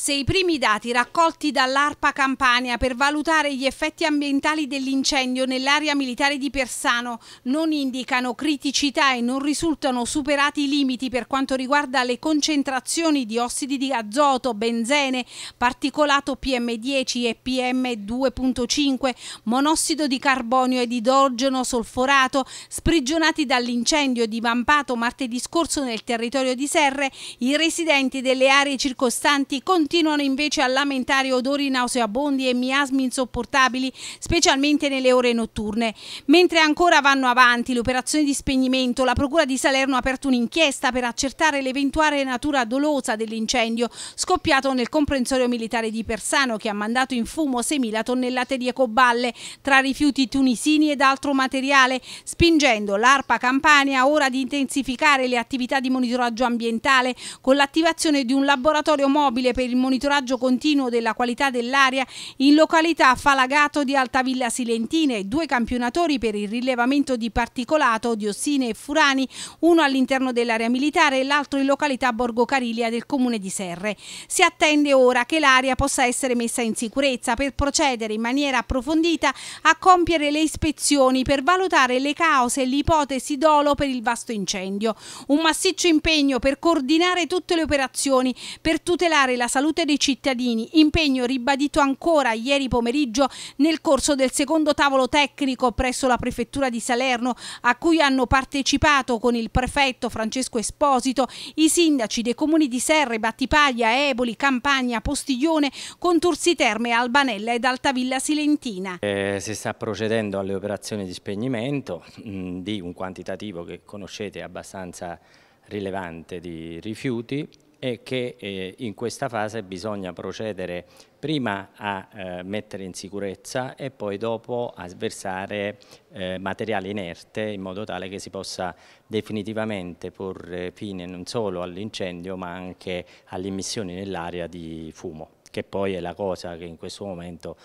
Se i primi dati raccolti dall'ARPA Campania per valutare gli effetti ambientali dell'incendio nell'area militare di Persano non indicano criticità e non risultano superati i limiti per quanto riguarda le concentrazioni di ossidi di azoto, benzene, particolato PM10 e PM2.5, monossido di carbonio ed idrogeno solforato sprigionati dall'incendio divampato martedì scorso nel territorio di Serre, i residenti delle aree circostanti continuano continuano invece a lamentare odori nauseabondi e miasmi insopportabili, specialmente nelle ore notturne. Mentre ancora vanno avanti le operazioni di spegnimento, la Procura di Salerno ha aperto un'inchiesta per accertare l'eventuale natura dolosa dell'incendio scoppiato nel comprensorio militare di Persano che ha mandato in fumo 6.000 tonnellate di ecoballe tra rifiuti tunisini ed altro materiale, spingendo l'ARPA Campania ora di intensificare le attività di monitoraggio ambientale con l'attivazione di un laboratorio mobile per il monitoraggio continuo della qualità dell'aria in località Falagato di Altavilla Silentina e due campionatori per il rilevamento di particolato, diossine e furani, uno all'interno dell'area militare e l'altro in località Borgo Carilia del comune di Serre. Si attende ora che l'aria possa essere messa in sicurezza per procedere in maniera approfondita a compiere le ispezioni per valutare le cause e l'ipotesi ipotesi dolo per il vasto incendio. Un massiccio impegno per coordinare tutte le operazioni per tutelare la salute salute dei cittadini, impegno ribadito ancora ieri pomeriggio nel corso del secondo tavolo tecnico presso la Prefettura di Salerno a cui hanno partecipato con il prefetto Francesco Esposito i sindaci dei comuni di Serre, Battipaglia, Eboli, Campagna, Postiglione, Contursi Terme, Albanella ed Altavilla Silentina. Eh, si sta procedendo alle operazioni di spegnimento mh, mm, di un quantitativo che conoscete abbastanza rilevante di rifiuti è che eh, in questa fase bisogna procedere prima a eh, mettere in sicurezza e poi dopo a sversare eh, materiale inerte in modo tale che si possa definitivamente porre fine non solo all'incendio ma anche all'immissione nell'aria di fumo che poi è la cosa che in questo momento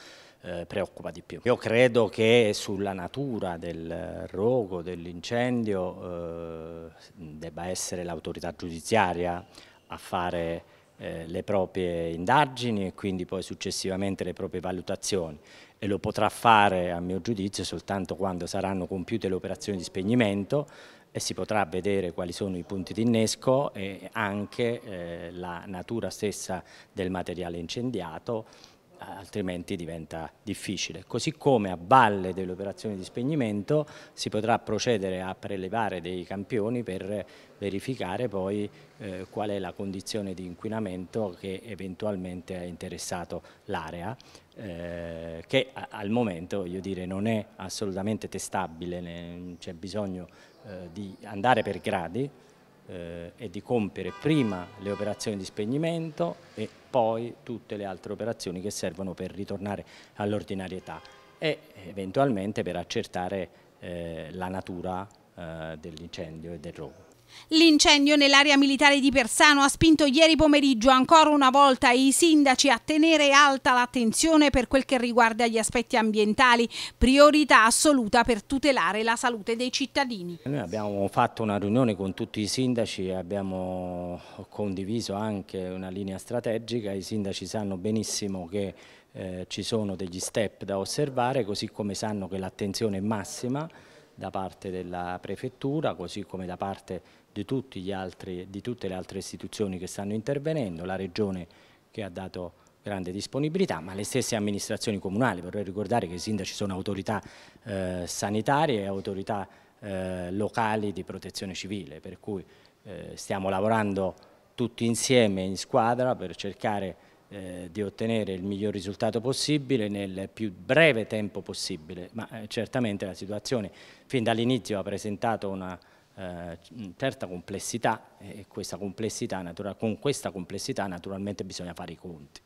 eh, preoccupa di più. Io credo che sulla natura del rogo, dell'incendio, eh, debba essere l'autorità giudiziaria a fare eh, le proprie indagini e quindi poi successivamente le proprie valutazioni e lo potrà fare a mio giudizio soltanto quando saranno compiute le operazioni di spegnimento e si potrà vedere quali sono i punti di innesco e anche eh, la natura stessa del materiale incendiato altrimenti diventa difficile. Così come a valle delle operazioni di spegnimento si potrà procedere a prelevare dei campioni per verificare poi eh, qual è la condizione di inquinamento che eventualmente ha interessato l'area, eh, che al momento dire, non è assolutamente testabile, c'è bisogno eh, di andare per gradi, eh, è di compiere prima le operazioni di spegnimento e poi tutte le altre operazioni che servono per ritornare all'ordinarietà e eventualmente per accertare eh, la natura eh, dell'incendio e del rogo. L'incendio nell'area militare di Persano ha spinto ieri pomeriggio ancora una volta i sindaci a tenere alta l'attenzione per quel che riguarda gli aspetti ambientali, priorità assoluta per tutelare la salute dei cittadini. Noi abbiamo fatto una riunione con tutti i sindaci e abbiamo condiviso anche una linea strategica, i sindaci sanno benissimo che eh, ci sono degli step da osservare, così come sanno che l'attenzione è massima da parte della prefettura, così come da parte di, altri, di tutte le altre istituzioni che stanno intervenendo, la Regione che ha dato grande disponibilità, ma le stesse amministrazioni comunali, vorrei ricordare che i sindaci sono autorità eh, sanitarie e autorità eh, locali di protezione civile, per cui eh, stiamo lavorando tutti insieme in squadra per cercare eh, di ottenere il miglior risultato possibile nel più breve tempo possibile, ma eh, certamente la situazione fin dall'inizio ha presentato una eh, certa complessità e questa complessità, con questa complessità naturalmente bisogna fare i conti.